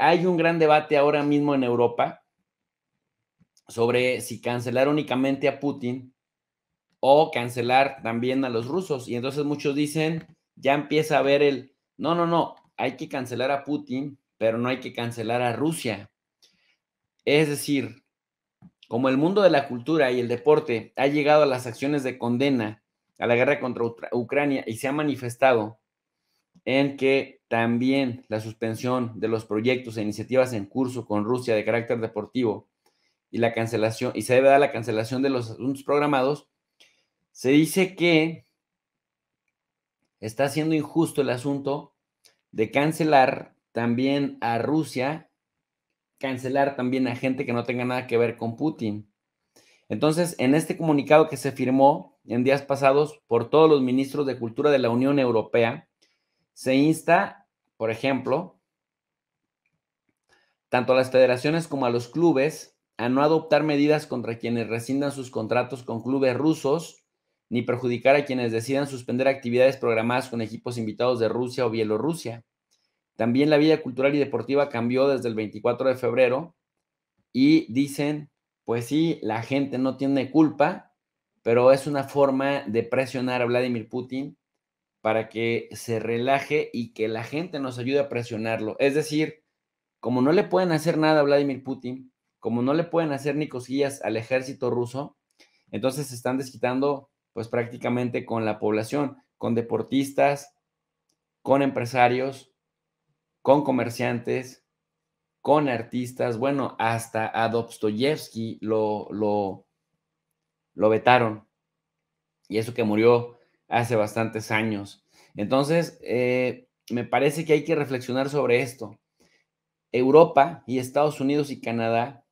hay un gran debate ahora mismo en Europa sobre si cancelar únicamente a Putin o cancelar también a los rusos. Y entonces muchos dicen, ya empieza a ver el, no, no, no, hay que cancelar a Putin, pero no hay que cancelar a Rusia. Es decir, como el mundo de la cultura y el deporte ha llegado a las acciones de condena a la guerra contra Ucrania y se ha manifestado, en que también la suspensión de los proyectos e iniciativas en curso con Rusia de carácter deportivo y la cancelación, y se debe dar la cancelación de los asuntos programados, se dice que está siendo injusto el asunto de cancelar también a Rusia, cancelar también a gente que no tenga nada que ver con Putin. Entonces, en este comunicado que se firmó en días pasados por todos los ministros de Cultura de la Unión Europea, se insta, por ejemplo, tanto a las federaciones como a los clubes a no adoptar medidas contra quienes rescindan sus contratos con clubes rusos, ni perjudicar a quienes decidan suspender actividades programadas con equipos invitados de Rusia o Bielorrusia. También la vida cultural y deportiva cambió desde el 24 de febrero y dicen, pues sí, la gente no tiene culpa, pero es una forma de presionar a Vladimir Putin para que se relaje y que la gente nos ayude a presionarlo. Es decir, como no le pueden hacer nada a Vladimir Putin, como no le pueden hacer ni cosillas al ejército ruso, entonces se están desquitando pues prácticamente con la población, con deportistas, con empresarios, con comerciantes, con artistas, bueno, hasta a Dostoyevsky lo, lo, lo vetaron. Y eso que murió hace bastantes años. Entonces, eh, me parece que hay que reflexionar sobre esto. Europa y Estados Unidos y Canadá,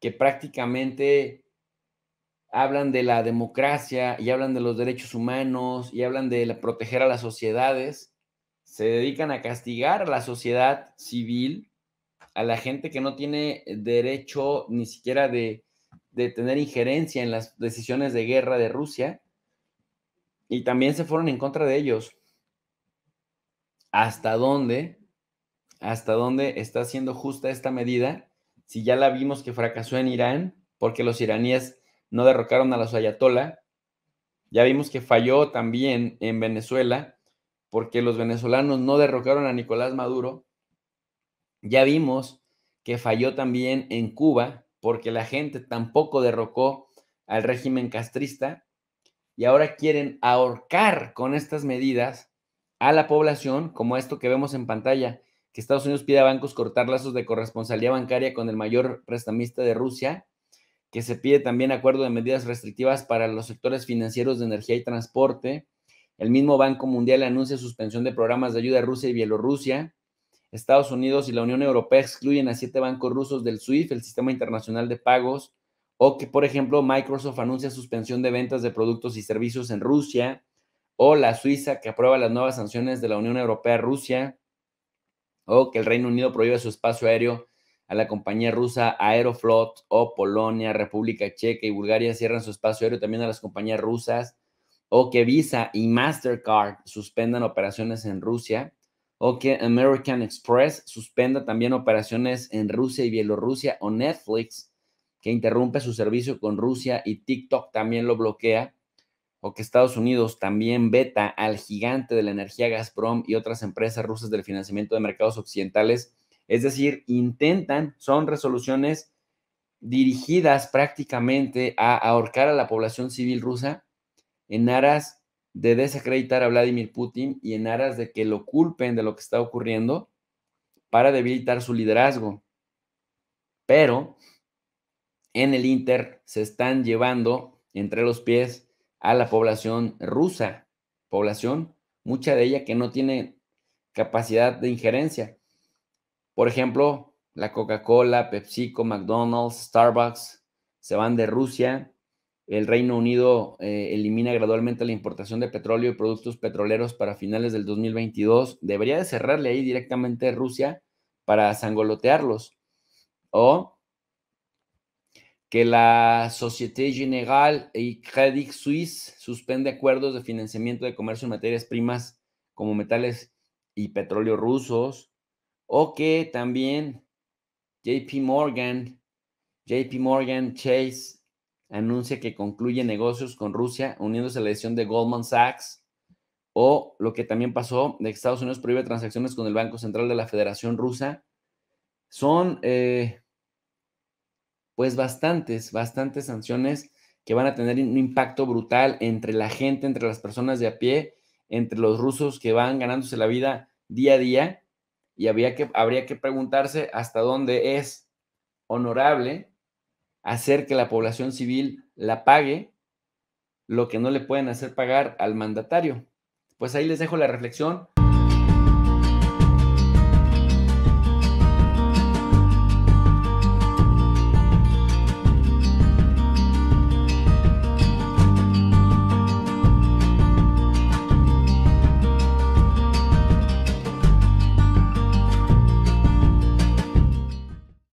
que prácticamente hablan de la democracia y hablan de los derechos humanos y hablan de proteger a las sociedades, se dedican a castigar a la sociedad civil, a la gente que no tiene derecho ni siquiera de, de tener injerencia en las decisiones de guerra de Rusia y también se fueron en contra de ellos. ¿Hasta dónde? ¿Hasta dónde está siendo justa esta medida? Si ya la vimos que fracasó en Irán, porque los iraníes no derrocaron a los ayatolá. Ya vimos que falló también en Venezuela, porque los venezolanos no derrocaron a Nicolás Maduro. Ya vimos que falló también en Cuba, porque la gente tampoco derrocó al régimen castrista y ahora quieren ahorcar con estas medidas a la población, como esto que vemos en pantalla, que Estados Unidos pide a bancos cortar lazos de corresponsabilidad bancaria con el mayor prestamista de Rusia, que se pide también acuerdo de medidas restrictivas para los sectores financieros de energía y transporte. El mismo Banco Mundial anuncia suspensión de programas de ayuda a Rusia y Bielorrusia. Estados Unidos y la Unión Europea excluyen a siete bancos rusos del SWIFT, el Sistema Internacional de Pagos, o que, por ejemplo, Microsoft anuncia suspensión de ventas de productos y servicios en Rusia, o la Suiza que aprueba las nuevas sanciones de la Unión Europea a Rusia, o que el Reino Unido prohíbe su espacio aéreo a la compañía rusa Aeroflot, o Polonia, República Checa y Bulgaria cierran su espacio aéreo también a las compañías rusas, o que Visa y Mastercard suspendan operaciones en Rusia, o que American Express suspenda también operaciones en Rusia y Bielorrusia, o Netflix que interrumpe su servicio con Rusia y TikTok también lo bloquea, o que Estados Unidos también veta al gigante de la energía Gazprom y otras empresas rusas del financiamiento de mercados occidentales. Es decir, intentan, son resoluciones dirigidas prácticamente a ahorcar a la población civil rusa en aras de desacreditar a Vladimir Putin y en aras de que lo culpen de lo que está ocurriendo para debilitar su liderazgo. Pero en el Inter se están llevando entre los pies a la población rusa, población, mucha de ella que no tiene capacidad de injerencia. Por ejemplo, la Coca-Cola, PepsiCo, McDonald's, Starbucks se van de Rusia. El Reino Unido eh, elimina gradualmente la importación de petróleo y productos petroleros para finales del 2022. Debería de cerrarle ahí directamente Rusia para zangolotearlos. O que la Société Générale y Credit Suisse suspende acuerdos de financiamiento de comercio en materias primas como metales y petróleo rusos, o que también JP Morgan, JP Morgan Chase anuncia que concluye negocios con Rusia uniéndose a la decisión de Goldman Sachs, o lo que también pasó de Estados Unidos prohíbe transacciones con el Banco Central de la Federación Rusa. Son eh, pues bastantes, bastantes sanciones que van a tener un impacto brutal entre la gente, entre las personas de a pie, entre los rusos que van ganándose la vida día a día. Y habría que, habría que preguntarse hasta dónde es honorable hacer que la población civil la pague lo que no le pueden hacer pagar al mandatario. Pues ahí les dejo la reflexión.